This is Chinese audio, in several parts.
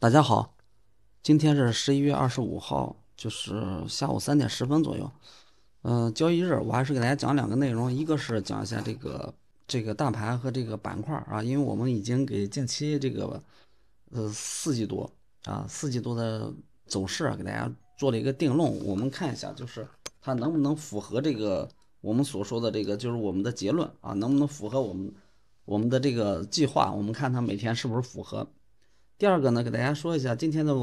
大家好，今天是十一月二十五号，就是下午三点十分左右，嗯，交易日，我还是给大家讲两个内容，一个是讲一下这个这个大盘和这个板块啊，因为我们已经给近期这个呃四季度啊四季度的走势啊、给大家做了一个定论，我们看一下就是它能不能符合这个我们所说的这个就是我们的结论啊，能不能符合我们我们的这个计划？我们看它每天是不是符合。第二个呢，给大家说一下今天的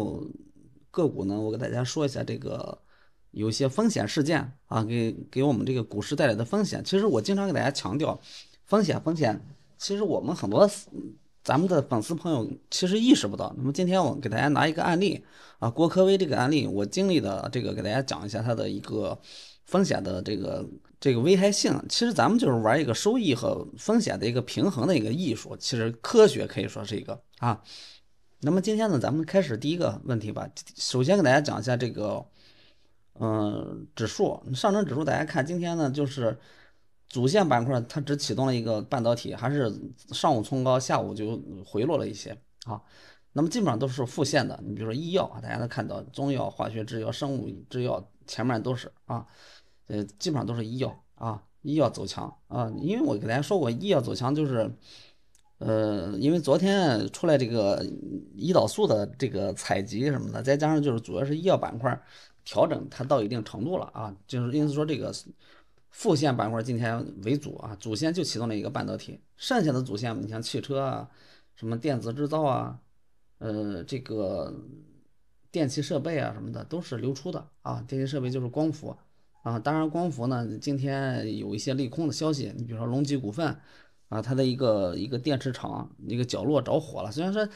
个股呢，我给大家说一下这个有些风险事件啊，给给我们这个股市带来的风险。其实我经常给大家强调，风险风险，其实我们很多咱们的粉丝朋友其实意识不到。那么今天我给大家拿一个案例啊，郭科威这个案例，我经历的这个给大家讲一下它的一个风险的这个这个危害性。其实咱们就是玩一个收益和风险的一个平衡的一个艺术，其实科学可以说是一个啊。那么今天呢，咱们开始第一个问题吧。首先给大家讲一下这个，嗯，指数，上证指数，大家看今天呢，就是主线板块它只启动了一个半导体，还是上午冲高，下午就回落了一些啊。那么基本上都是复线的。你比如说医药，啊，大家都看到中药、化学制药、生物制药前面都是啊，呃，基本上都是医药啊，医药走强啊。因为我给大家说过，医药走强就是。呃，因为昨天出来这个胰岛素的这个采集什么的，再加上就是主要是医药板块调整，它到一定程度了啊，就是因此说这个副线板块今天为主啊，主线就启动了一个半导体，剩下的主线你像汽车啊、什么电子制造啊、呃这个电器设备啊什么的都是流出的啊，电器设备就是光伏啊，当然光伏呢今天有一些利空的消息，你比如说隆基股份。啊，它的一个一个电池厂一个角落着火了，虽然说，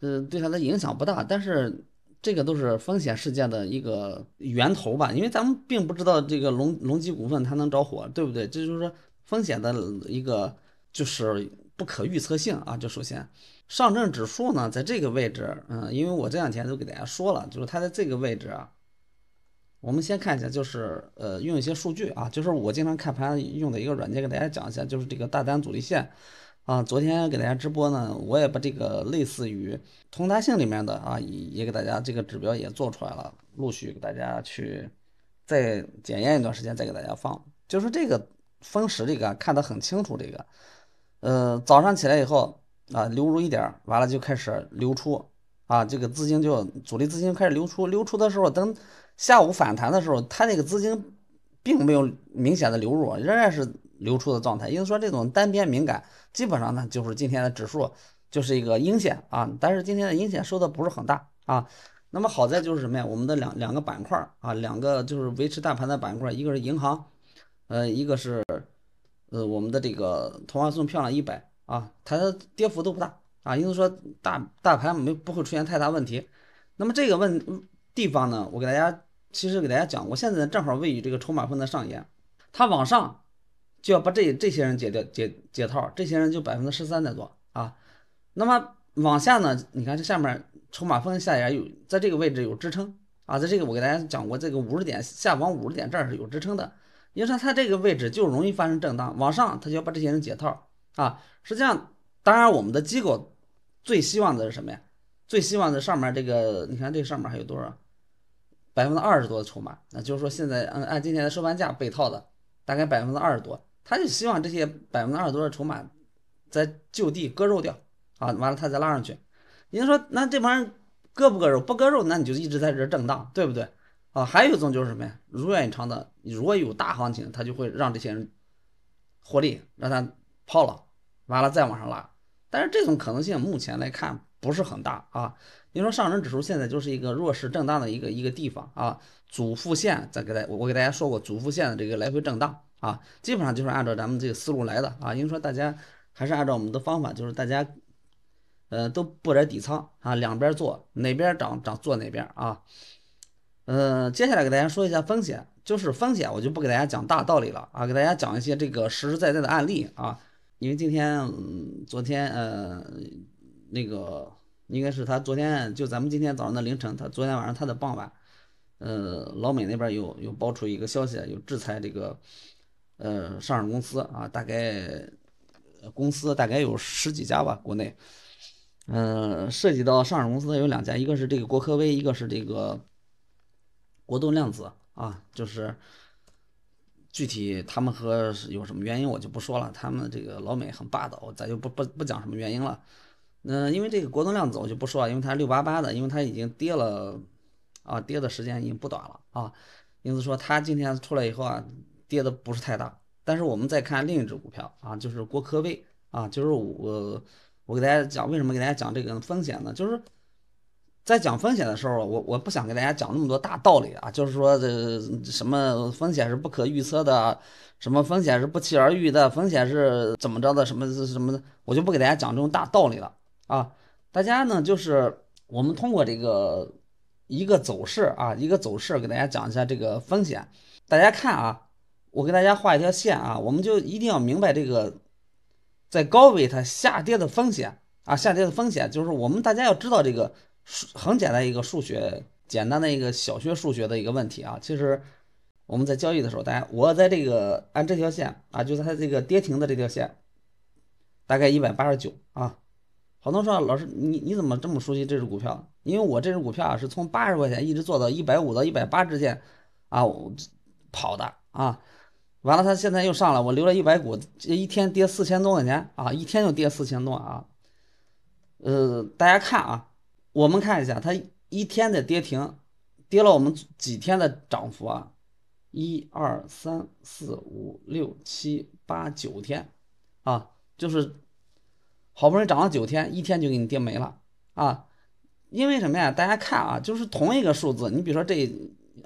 呃，对它的影响不大，但是这个都是风险事件的一个源头吧，因为咱们并不知道这个龙龙基股份它能着火，对不对？这就是说风险的一个就是不可预测性啊。就首先，上证指数呢，在这个位置，嗯，因为我这两天都给大家说了，就是它在这个位置。我们先看一下，就是呃，用一些数据啊，就是我经常看盘用的一个软件，给大家讲一下，就是这个大单阻力线啊。昨天给大家直播呢，我也把这个类似于通达信里面的啊，也给大家这个指标也做出来了，陆续给大家去再检验一段时间，再给大家放。就是这个分时这个看得很清楚，这个呃，早上起来以后啊流入一点，完了就开始流出啊，这个资金就阻力资金开始流出，流出的时候等。下午反弹的时候，它那个资金并没有明显的流入，仍然是流出的状态。因此说，这种单边敏感，基本上呢就是今天的指数就是一个阴线啊。但是今天的阴线收的不是很大啊。那么好在就是什么呀？我们的两两个板块啊，两个就是维持大盘的板块，一个是银行，呃，一个是呃我们的这个同花顺漂亮一百啊，它的跌幅都不大啊。因此说，大大盘没不会出现太大问题。那么这个问地方呢，我给大家。其实给大家讲过，现在正好位于这个筹码峰的上沿，它往上就要把这这些人解掉解解套，这些人就百分之十三在做啊。那么往下呢？你看这下面筹码峰下沿有，在这个位置有支撑啊，在这个我给大家讲过，这个五十点下往五十点这儿是有支撑的，因为说它这个位置就容易发生震荡，往上它就要把这些人解套啊。实际上，当然我们的机构最希望的是什么呀？最希望的上面这个，你看这上面还有多少？百分之二十多的筹码，那就是说现在按按今天的收盘价被套的大概百分之二十多，他就希望这些百分之二十多的筹码在就地割肉掉啊，完了他再拉上去。您说那这帮人割不割肉？不割肉，那你就一直在这震荡，对不对？啊，还有一种就是什么呀？如愿以偿的，如果有大行情，他就会让这些人获利，让他抛了，完了再往上拉。但是这种可能性目前来看不是很大啊。你说上证指数现在就是一个弱势震荡的一个一个地方啊，主副线在给大我给大家说过主副线的这个来回震荡啊，基本上就是按照咱们这个思路来的啊。因为说大家还是按照我们的方法，就是大家呃都不在底仓啊，两边做哪边涨涨做哪边啊。嗯，接下来给大家说一下风险，就是风险我就不给大家讲大道理了啊，给大家讲一些这个实实在在的案例啊，因为今天昨天呃那个。应该是他昨天就咱们今天早上的凌晨，他昨天晚上他的傍晚，呃，老美那边有有爆出一个消息，有制裁这个，呃，上市公司啊，大概公司大概有十几家吧，国内，嗯，涉及到上市公司有两家，一个是这个国科威，一个是这个国栋量子啊，就是具体他们和有什么原因我就不说了，他们这个老美很霸道，咱就不不不讲什么原因了。嗯，因为这个国栋量子我就不说了，因为它六八八的，因为它已经跌了，啊，跌的时间已经不短了啊。因此说它今天出来以后啊，跌的不是太大。但是我们再看另一只股票啊，就是国科卫。啊，就是我我给大家讲为什么给大家讲这个风险呢？就是在讲风险的时候，我我不想给大家讲那么多大道理啊，就是说这什么风险是不可预测的，什么风险是不期而遇的风险是怎么着的，什么什么的，我就不给大家讲这种大道理了。啊，大家呢，就是我们通过这个一个走势啊，一个走势给大家讲一下这个风险。大家看啊，我给大家画一条线啊，我们就一定要明白这个在高位它下跌的风险啊，下跌的风险就是我们大家要知道这个数很简单一个数学，简单的一个小学数学的一个问题啊。其实我们在交易的时候，大家我在这个按这条线啊，就是它这个跌停的这条线，大概一百八十九啊。我能说：“老师，你你怎么这么熟悉这只股票？因为我这只股票啊，是从八十块钱一直做到一百五到一百八之间，啊，我跑的啊。完了，它现在又上了，我留了一百股，这一天跌四千多块钱啊，一天就跌四千多啊。呃，大家看啊，我们看一下它一天的跌停，跌了我们几天的涨幅啊？一二三四五六七八九天啊，就是。”好不容易涨了九天，一天就给你跌没了啊！因为什么呀？大家看啊，就是同一个数字，你比如说这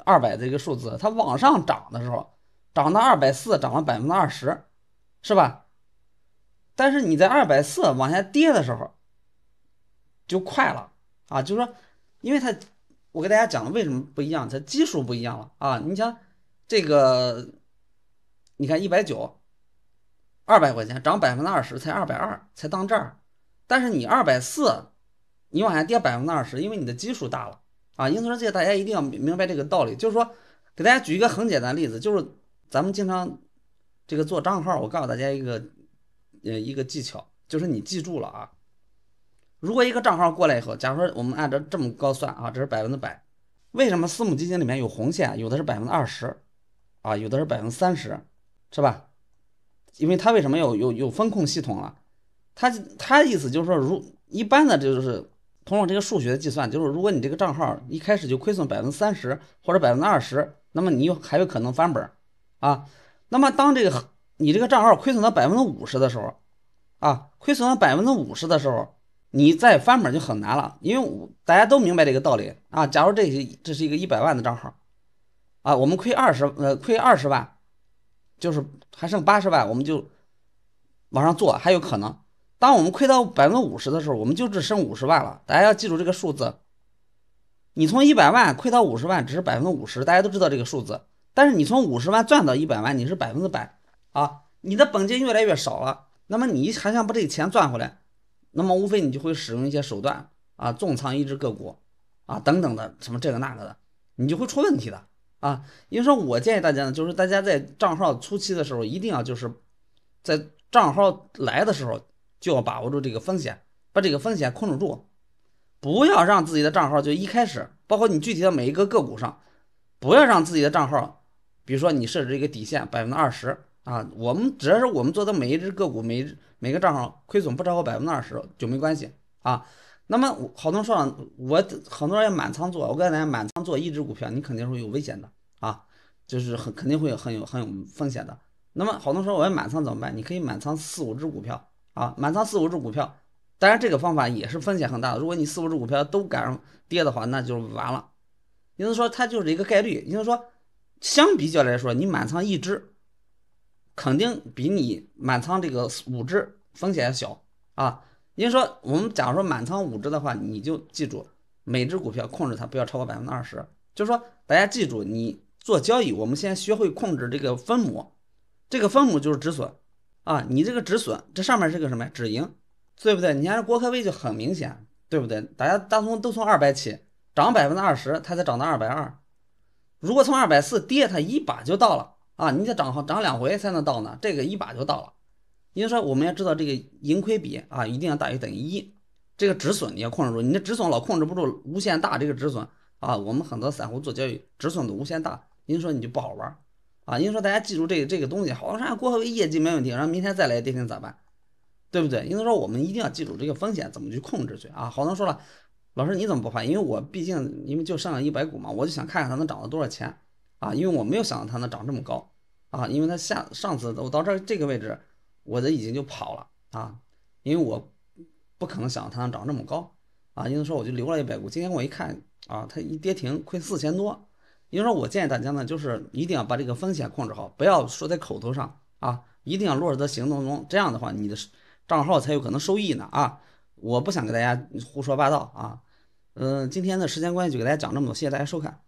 二百这个数字，它往上涨的时候，涨到二百四，涨了百分之二十，是吧？但是你在二百四往下跌的时候，就快了啊！就是说，因为它，我给大家讲为什么不一样，它基数不一样了啊！你像这个，你看一百九。二百块钱涨百分之二十，才二百二，才到这儿。但是你二百四，你往下跌百分之二十，因为你的基数大了啊。因此，这大家一定要明白这个道理。就是说，给大家举一个很简单的例子，就是咱们经常这个做账号，我告诉大家一个呃一个技巧，就是你记住了啊。如果一个账号过来以后，假如说我们按照这么高算啊，这是百分之百。为什么私募基金里面有红线？有的是百分之二十，啊，有的是百分之三十，是吧？因为他为什么有有有风控系统了？他他意思就是说，如一般的，这就是通过这个数学的计算，就是如果你这个账号一开始就亏损百分之三十或者百分之二十，那么你有还有可能翻本啊。那么当这个你这个账号亏损到百分之五十的时候，啊，亏损到百分之五十的时候，你再翻本就很难了，因为大家都明白这个道理啊。假如这些，这是一个一百万的账号，啊，我们亏二十呃亏二十万。就是还剩八十万，我们就往上做，还有可能。当我们亏到百分之五十的时候，我们就只剩五十万了。大家要记住这个数字。你从一百万亏到五十万，只是百分之五十，大家都知道这个数字。但是你从五十万赚到一百万，你是百分之百啊！你的本金越来越少了，那么你还想把这个钱赚回来，那么无非你就会使用一些手段啊，重仓一只个股啊，等等的什么这个那个的，你就会出问题的。啊，因为说我建议大家呢，就是大家在账号初期的时候，一定要就是，在账号来的时候就要把握住这个风险，把这个风险控制住，不要让自己的账号就一开始，包括你具体的每一个个股上，不要让自己的账号，比如说你设置一个底线百分之二十啊，我们只要是我们做的每一只个股每每个账号亏损不超过百分之二十就没关系啊。那么，好多人说了，我很多人要满仓做。我告诉大家，满仓做一只股票，你肯定会有危险的啊，就是很肯定会很有很有风险的。那么，好多人说我要满仓怎么办？你可以满仓四五只股票啊，满仓四五只股票。当然，这个方法也是风险很大的。如果你四五只股票都赶上跌的话，那就完了。也就是说，它就是一个概率。也就是说，相比较来说，你满仓一只，肯定比你满仓这个五只风险小啊。为说，我们假如说满仓五只的话，你就记住每只股票控制它不要超过百分之二十。就是说，大家记住，你做交易，我们先学会控制这个分母。这个分母就是止损啊，你这个止损，这上面是个什么呀？止盈，对不对？你看国开威就很明显，对不对？大家当初都从二百起，涨百分之二十，它才涨到二百二。如果从二百四跌，它一把就到了啊！你得涨好涨两回才能到呢，这个一把就到了。因为说我们要知道这个盈亏比啊，一定要大于等于一。这个止损你要控制住，你的止损老控制不住，无限大这个止损啊，我们很多散户做交易止损都无限大。因为说你就不好玩儿啊，因为说大家记住这个这个东西，好像说过海业绩没问题，然后明天再来跌停咋办？对不对？因为说我们一定要记住这个风险怎么去控制去啊。好多人说了，老师你怎么不怕？因为我毕竟因为就上了一百股嘛，我就想看看它能涨到多少钱啊，因为我没有想到它能涨这么高啊，因为它下上次我到这这个位置。我的已经就跑了啊，因为我不可能想它能涨这么高啊，因此说我就留了一百股。今天我一看啊，它一跌停亏四千多，因此说我建议大家呢，就是一定要把这个风险控制好，不要说在口头上啊，一定要落实在行动中，这样的话你的账号才有可能收益呢啊！我不想给大家胡说八道啊，嗯，今天的时间关系就给大家讲这么多，谢谢大家收看。